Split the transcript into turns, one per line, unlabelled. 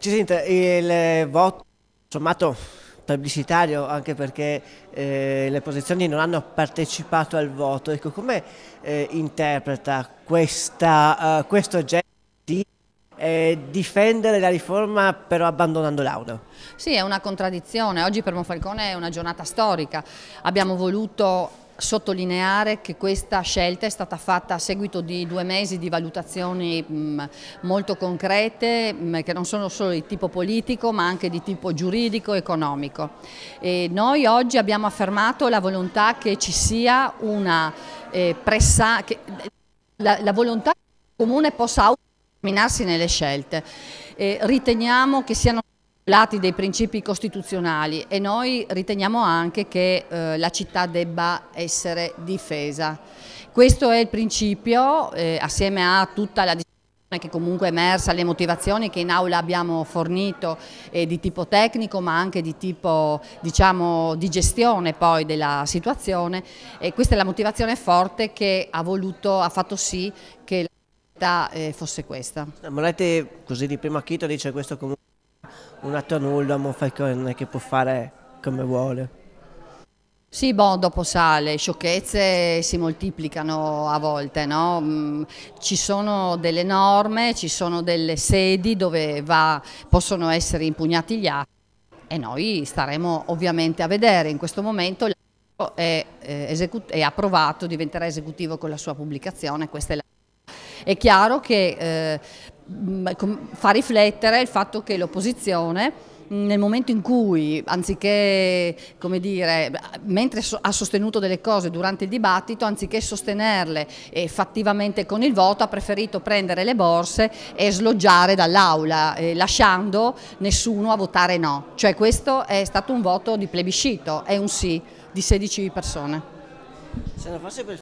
Ci senta, il eh, voto sommato pubblicitario anche perché eh, le posizioni non hanno partecipato al voto, ecco come eh, interpreta questa, uh, questo gesto di eh, difendere la riforma però abbandonando l'Aula?
Sì, è una contraddizione, oggi per Monfalcone è una giornata storica, abbiamo voluto sottolineare che questa scelta è stata fatta a seguito di due mesi di valutazioni mm, molto concrete mm, che non sono solo di tipo politico ma anche di tipo giuridico e economico. noi oggi abbiamo affermato la volontà che ci sia una eh, pressa, che, la, la volontà che il Comune possa autodeterminarsi nelle scelte. Eh, riteniamo che siano lati dei principi costituzionali e noi riteniamo anche che eh, la città debba essere difesa. Questo è il principio eh, assieme a tutta la discussione che comunque è emersa, le motivazioni che in aula abbiamo fornito eh, di tipo tecnico ma anche di tipo diciamo, di gestione poi della situazione e questa è la motivazione forte che ha voluto, ha fatto sì che la città eh, fosse questa.
volete così di prima chito dice questo comunque un atto nulla, ma non è che può fare come vuole.
Sì, bon, dopo sa, le sciocchezze si moltiplicano a volte, no? Mm, ci sono delle norme, ci sono delle sedi dove va, possono essere impugnati gli atti e noi staremo ovviamente a vedere in questo momento è, eh, è approvato, diventerà esecutivo con la sua pubblicazione, questa è la è chiaro che eh, Mm, fa riflettere il fatto che l'opposizione mm, nel momento in cui, anziché, come dire, mentre ha sostenuto delle cose durante il dibattito, anziché sostenerle fattivamente con il voto, ha preferito prendere le borse e sloggiare dall'aula, eh, lasciando nessuno a votare no. Cioè questo è stato un voto di plebiscito, è un sì di 16 persone.
Se fosse